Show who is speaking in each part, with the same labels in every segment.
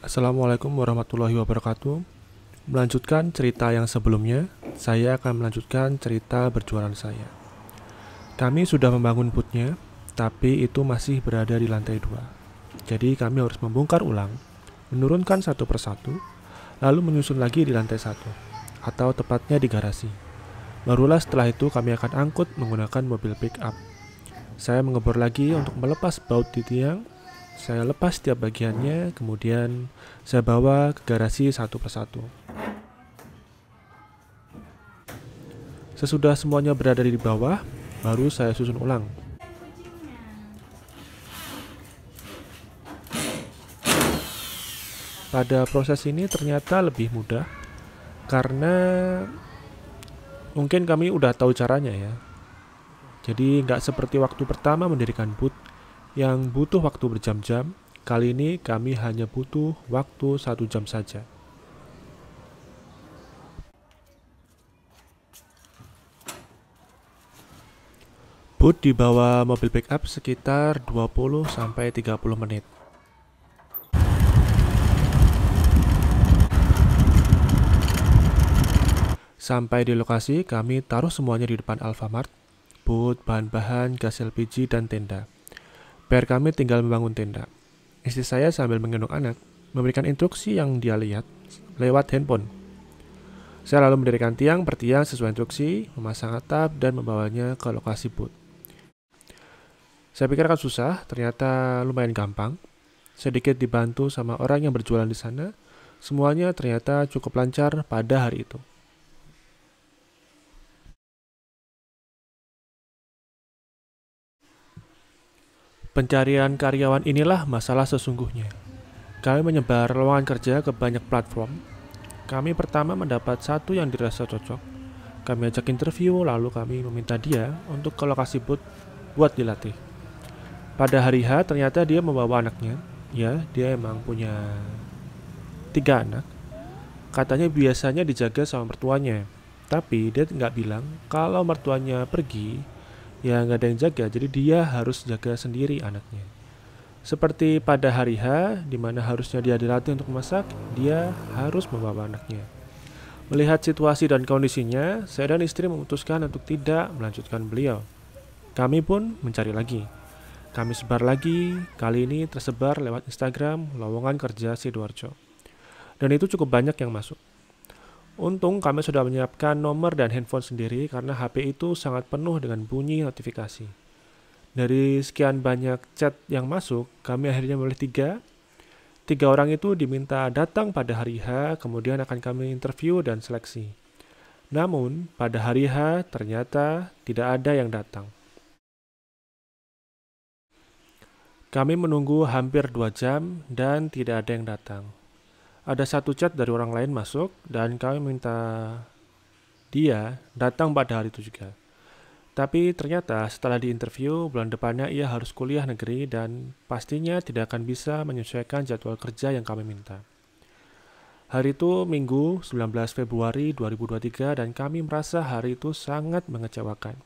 Speaker 1: Assalamualaikum warahmatullahi wabarakatuh. Melanjutkan cerita yang sebelumnya, saya akan melanjutkan cerita berjualan saya. Kami sudah membangun putnya, tapi itu masih berada di lantai dua. Jadi kami harus membongkar ulang, menurunkan satu persatu, lalu menyusun lagi di lantai satu, atau tepatnya di garasi. Barulah setelah itu kami akan angkut menggunakan mobil pick up. Saya mengebor lagi untuk melepas baut di tiang saya lepas setiap bagiannya, kemudian saya bawa ke garasi satu persatu. Sesudah semuanya berada di bawah, baru saya susun ulang. Pada proses ini ternyata lebih mudah karena mungkin kami udah tahu caranya ya. Jadi nggak seperti waktu pertama mendirikan boot yang butuh waktu berjam-jam, kali ini kami hanya butuh waktu satu jam saja. Boot dibawa mobil backup sekitar 20-30 menit. Sampai di lokasi, kami taruh semuanya di depan Alfamart, boot, bahan-bahan, gas LPG, dan tenda. PR kami tinggal membangun tenda. Istri saya sambil menggendong anak, memberikan instruksi yang dia lihat lewat handphone. Saya lalu mendirikan tiang per tiang sesuai instruksi, memasang atap, dan membawanya ke lokasi put. Saya pikir akan susah, ternyata lumayan gampang. Sedikit dibantu sama orang yang berjualan di sana, semuanya ternyata cukup lancar pada hari itu. Pencarian karyawan inilah masalah sesungguhnya. Kami menyebar lowongan kerja ke banyak platform. Kami pertama mendapat satu yang dirasa cocok. Kami ajak interview, lalu kami meminta dia untuk ke lokasi booth buat dilatih. Pada hari H ternyata dia membawa anaknya. Ya, dia emang punya tiga anak. Katanya biasanya dijaga sama mertuanya. Tapi dia nggak bilang kalau mertuanya pergi, ya nggak ada yang jaga jadi dia harus jaga sendiri anaknya seperti pada hari H di mana harusnya dia dilatih untuk memasak dia harus membawa anaknya melihat situasi dan kondisinya saya dan istri memutuskan untuk tidak melanjutkan beliau kami pun mencari lagi kami sebar lagi kali ini tersebar lewat Instagram lowongan kerja Sidoarjo dan itu cukup banyak yang masuk Untung kami sudah menyiapkan nomor dan handphone sendiri karena HP itu sangat penuh dengan bunyi notifikasi. Dari sekian banyak chat yang masuk, kami akhirnya memilih tiga. Tiga orang itu diminta datang pada hari H, kemudian akan kami interview dan seleksi. Namun, pada hari H ternyata tidak ada yang datang. Kami menunggu hampir dua jam dan tidak ada yang datang ada satu chat dari orang lain masuk dan kami minta dia datang pada hari itu juga. Tapi ternyata setelah diinterview, bulan depannya ia harus kuliah negeri dan pastinya tidak akan bisa menyesuaikan jadwal kerja yang kami minta. Hari itu Minggu 19 Februari 2023 dan kami merasa hari itu sangat mengecewakan.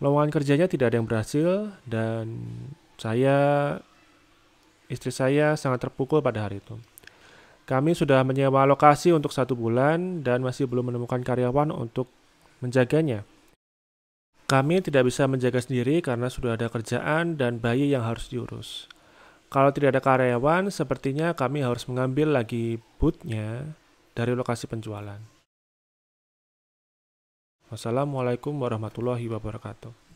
Speaker 1: Lowongan kerjanya tidak ada yang berhasil dan saya istri saya sangat terpukul pada hari itu. Kami sudah menyewa lokasi untuk satu bulan dan masih belum menemukan karyawan untuk menjaganya. Kami tidak bisa menjaga sendiri karena sudah ada kerjaan dan bayi yang harus diurus. Kalau tidak ada karyawan, sepertinya kami harus mengambil lagi bootnya dari lokasi penjualan. Wassalamualaikum warahmatullahi wabarakatuh.